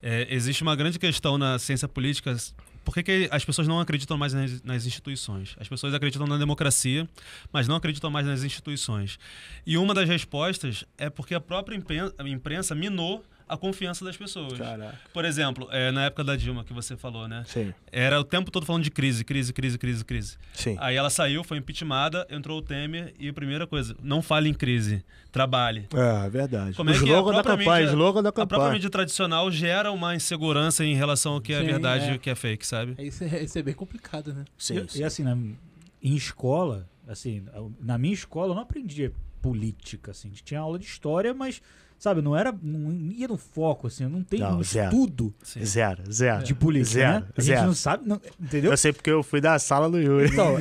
É, existe uma grande questão na ciência política. Por que, que as pessoas não acreditam mais nas, nas, instituições? As pessoas acreditam na democracia, mas não acreditam mais nas instituições. E uma das respostas é porque a própria imprensa, imprensa minou a confiança das pessoas. Caraca. Por exemplo, é, na época da Dilma que você falou, né? Sim. Era o tempo todo falando de crise, crise, crise, crise, crise. Sim. Aí ela saiu, foi impeachmentada, entrou o Temer e a primeira coisa, não fale em crise, trabalhe. É, verdade. Como é é logo da campanha, logo da campanha. A própria mídia tradicional gera uma insegurança em relação ao que é Sim, verdade e é. o que é fake, sabe? É, isso é, isso é bem complicado, né? Sim. E, e assim, na, em escola, assim, na minha escola eu não aprendi política, assim, tinha aula de história, mas Sabe, não era. Não ia no foco, assim, não tem não, um zero. estudo. Sim. Zero, zero. De política. Né? Zero, né? A gente zero. não sabe, não, entendeu? Eu sei porque eu fui da sala do Yuri. Então,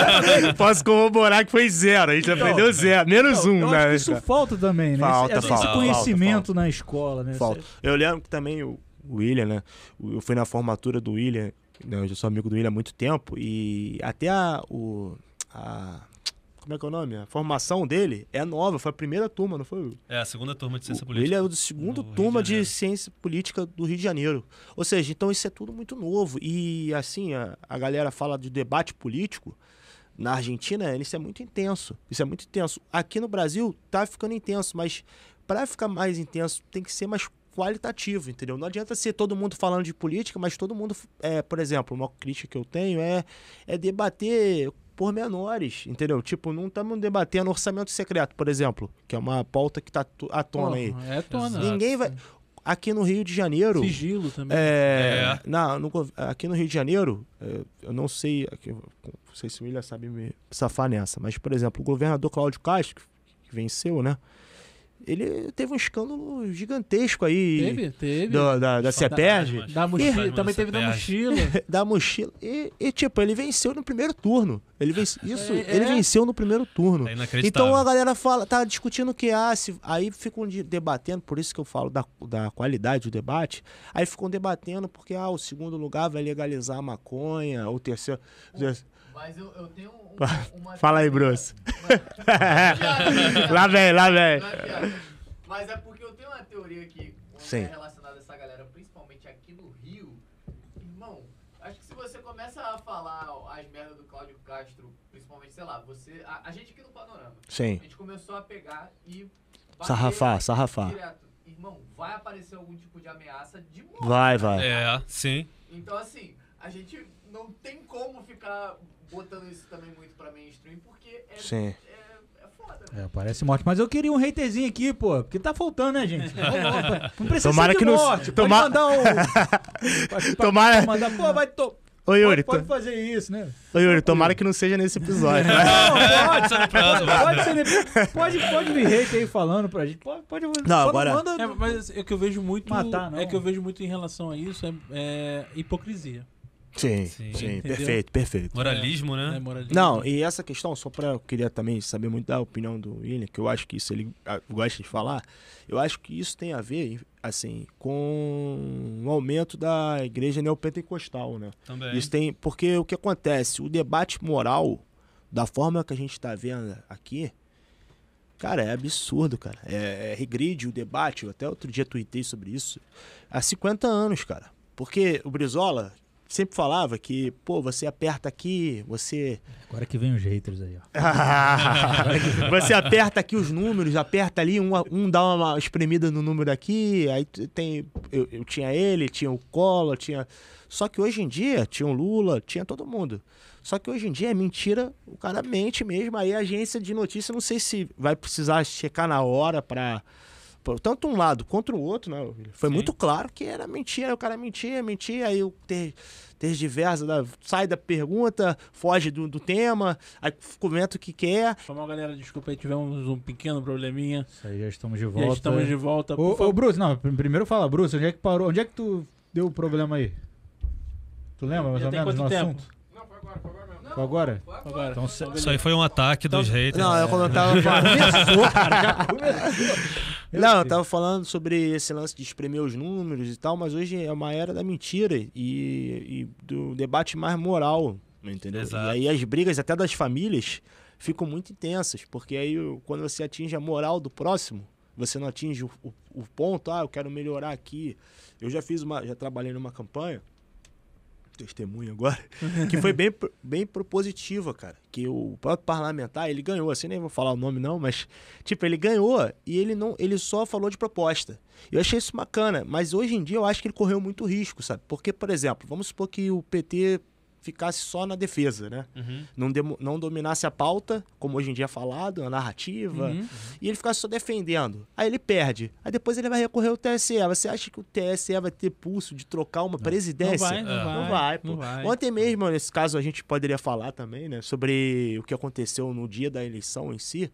posso corroborar que foi zero. A gente então, aprendeu zero. Menos então, um, eu né? isso falta também, né? Falta, esse, falta, esse conhecimento falta, na escola, né? Falta. Eu lembro que também o William, né? Eu fui na formatura do William. Né? Eu já sou amigo do William há muito tempo. E até a, o, a como é que é o nome? A formação dele é nova, foi a primeira turma, não foi? É, a segunda turma de ciência o, política. Ele é o segundo turma de, de, ciência política do Rio de Janeiro. Ou seja, então isso é tudo muito novo. E assim, a, a galera fala de debate político. Na Argentina, isso é muito intenso. Isso é muito intenso. Aqui no Brasil, tá ficando intenso, mas para ficar mais intenso, tem que ser mais qualitativo, entendeu? Não adianta ser todo mundo falando de política, mas todo mundo, é, por exemplo, uma crítica que eu tenho é, é debater pormenores, entendeu? Tipo, não estamos debatendo orçamento secreto, por exemplo, que é uma pauta que está à tona aí. É tona. Ninguém vai aqui no Rio de Janeiro. Sigilo também. É, é. Na, no, aqui no Rio de Janeiro, é, eu não sei, aqui, não sei se o William sabe me safar nessa, mas, por exemplo, o governador Cláudio Castro, que venceu, né? Ele teve um escândalo gigantesco aí. Teve, teve. Do, da da CEPERG. Da, da mochila, também teve da mochila. da mochila. E, e, tipo, ele venceu no primeiro turno. Ele é, isso, é, ele é. venceu no primeiro turno. É então a galera fala, tá discutindo que ah, se, aí ficam debatendo, por isso que eu falo da, da qualidade do debate. Aí ficam debatendo porque ah, o segundo lugar vai legalizar a maconha, o terceiro. Mas eu, eu tenho um, uma. Fala aí, Bruce. Lá vem, lá vem. Mas é porque eu tenho uma teoria aqui Sim. relacionada a essa galera, principalmente aqui no Rio. Irmão, acho que se você começa a falar as merdas do Cláudio Castro, principalmente, sei lá, você. A, a gente aqui no Panorama. Sim. A gente começou a pegar e. Sarrafar, sarrafar. Direto. Irmão, vai aparecer algum tipo de ameaça de morte. Vai, né? vai. É, sim. Então, assim, a gente não tem como ficar botando isso também muito pra mainstream, porque é, sim. é é, parece morte. Mas eu queria um haterzinho aqui, pô. Porque tá faltando, né, gente? Não precisa Tomara ser que morte. Não... Toma... Pode mandar um... Tomara... Mandar... Pô, vai... To... Ô, Yuri, pode, pode fazer isso, né? Ô, Yuri, tomara que não seja nesse episódio. Né? Não, pode, ser no próximo. Pode, ser pode, pode hate aí falando pra gente. Pode, pode não, agora... Manda... É, mas é que eu vejo muito. Matar, não. É que eu vejo muito em relação a isso, é, é hipocrisia. Sim, sim, sim perfeito, perfeito. Moralismo, né? É, moralismo. Não, e essa questão, só para eu queria também saber muito da opinião do William, que eu acho que isso ele ah, gosta de falar, eu acho que isso tem a ver, assim, com o aumento da igreja neopentecostal, né? Também. Isso tem, porque o que acontece, o debate moral, da forma que a gente está vendo aqui, cara, é absurdo, cara. É, é regride o debate, eu até outro dia tuitei sobre isso, há 50 anos, cara. Porque o Brizola, sempre falava que, pô, você aperta aqui, você. Agora que vem os haters aí, ó. você aperta aqui os números, aperta ali, um, um dá uma espremida no número aqui, aí tem. Eu, eu tinha ele, tinha o Collor, tinha. Só que hoje em dia, tinha o Lula, tinha todo mundo. Só que hoje em dia é mentira, o cara mente mesmo. Aí a agência de notícia, não sei se vai precisar checar na hora para por tanto um lado contra o outro, né? Foi Sim. muito claro que era mentira, o cara mentia, mentia, aí o ter diversa, sai da pergunta, foge do, do tema, aí comenta o que quer. Chamar galera, desculpa aí, tivemos um pequeno probleminha. Isso aí, já estamos de volta. Já estamos de volta. Ô, ô Bruce, não, primeiro fala, Bruce, onde é que parou? Onde é que tu deu o problema aí? Tu lembra mais já ou menos no tempo? assunto? Não, foi agora, foi agora agora? agora. Então, se... Isso aí foi um ataque então, dos haters. Não, eu quando tava falando. não, eu tava falando sobre esse lance de espremer os números e tal, mas hoje é uma era da mentira e, e do debate mais moral. Entendeu? Exato. E aí as brigas até das famílias ficam muito intensas, porque aí quando você atinge a moral do próximo, você não atinge o, o, o ponto, ah, eu quero melhorar aqui. Eu já fiz uma. já trabalhei numa campanha testemunho agora, que foi bem, bem propositiva, cara. Que o próprio parlamentar, ele ganhou, assim, nem vou falar o nome não, mas, tipo, ele ganhou e ele não ele só falou de proposta. Eu achei isso bacana, mas hoje em dia eu acho que ele correu muito risco, sabe? Porque, por exemplo, vamos supor que o PT ficasse só na defesa, né? Uhum. Não, de, não dominasse a pauta, como hoje em dia é falado, a narrativa, uhum. e ele ficasse só defendendo. Aí ele perde. Aí depois ele vai recorrer ao TSE. Ah, você acha que o TSE vai ter pulso de trocar uma não. presidência? Não vai, não, vai, vai, não vai Ontem mesmo, nesse caso, a gente poderia falar também, né? Sobre o que aconteceu no dia da eleição em si.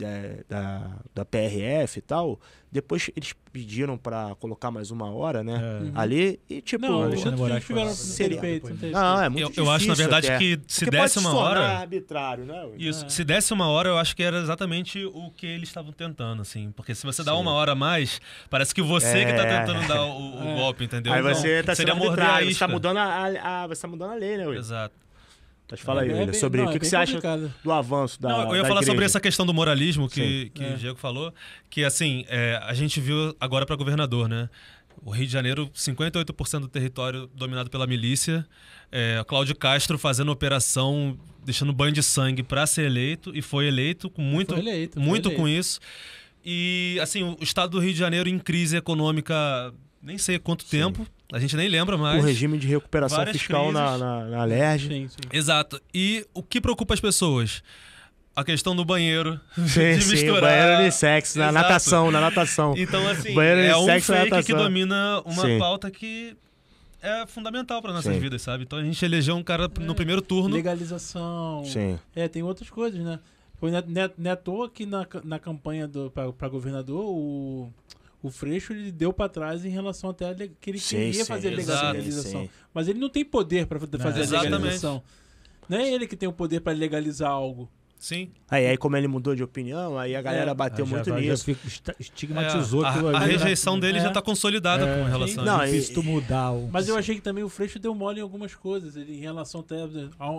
É, da, da PRF e tal, depois eles pediram para colocar mais uma hora, né? É. Uhum. Ali e tipo. Não, Alexandre Moraes foi seria... Peito, não, é muito eu, Eu acho, na verdade, até. que se Porque desse uma hora. arbitrário, né? É. Isso. É. Se desse uma hora, eu acho que era exatamente o que eles estavam tentando, assim. Porque se você dá Sim. uma hora a mais, parece que você que tá é. tentando dar o, o golpe, entendeu? Aí então, você então, tá seria sendo arbitrário, você tá mudando a, a, a, você tá mudando a lei, né, Will? Exato. Mas fala é aí, é, William, sobre não, o que, é que você complicado. acha do avanço da. Não, eu ia da falar igreja. sobre essa questão do moralismo que, que é. o Diego falou, que assim, é, a gente viu agora para governador, né? O Rio de Janeiro, 58% do território dominado pela milícia. É, Cláudio Castro fazendo operação, deixando banho de sangue para ser eleito, e foi eleito com muito, eleito, muito eleito. com isso. E, assim, o estado do Rio de Janeiro em crise econômica, nem sei quanto Sim. tempo a gente nem lembra mais. O regime de recuperação Várias fiscal crises. na, na, na LERJ. Sim, sim. Exato. E o que preocupa as pessoas? A questão do banheiro. Sim, de misturar. banheiro banheiro sexo, na natação, na natação. Então, assim, banheiro é um fake que domina uma sim. pauta que é fundamental para nossas Sim. vidas, sabe? Então a gente elegeu um cara no é, primeiro turno. Legalização. Sim. É, tem outras coisas, né? Foi não é, né, né à toa que na, na campanha para governador, o o Freixo ele deu para trás em relação até a que ele sim, queria sim, fazer legalização. Mas ele não tem poder para fazer não, a legalização. Não é ele que tem o poder para legalizar algo. Sim. Aí, aí, como ele mudou de opinião, aí a galera é, bateu já, ah, muito já, nisso. Já estigmatizou é, aquilo a, a, rejeição dele é, já está consolidada é. com relação não, a isso. Não, mudar. O... Mas eu achei que também o Freixo deu mole em algumas coisas. Ele, em relação até.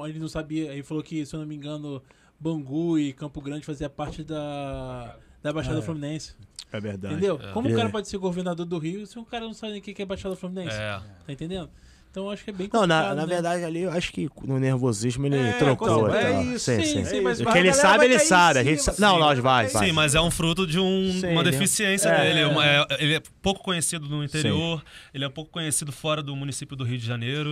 Ele não sabia. Ele falou que, se eu não me engano, Bangu e Campo Grande fazia parte da, da Baixada é. Fluminense. É verdade. Entendeu? É. Como o cara pode ser governador do Rio se o cara não sabe nem o que é Baixada Fluminense? É. Tá entendendo? Então acho que é bem Não, na, na né? verdade ali eu acho que no nervosismo ele é, trocou. É isso, sim, sim. sim, sim mas o é que ele sabe, ele sabe. A gente sabe. Não, nós vai, vai. Sim, mas é um fruto de um, sim, uma é deficiência é, dele. É, ele é pouco conhecido no interior, ele é pouco conhecido fora do município do Rio de Janeiro.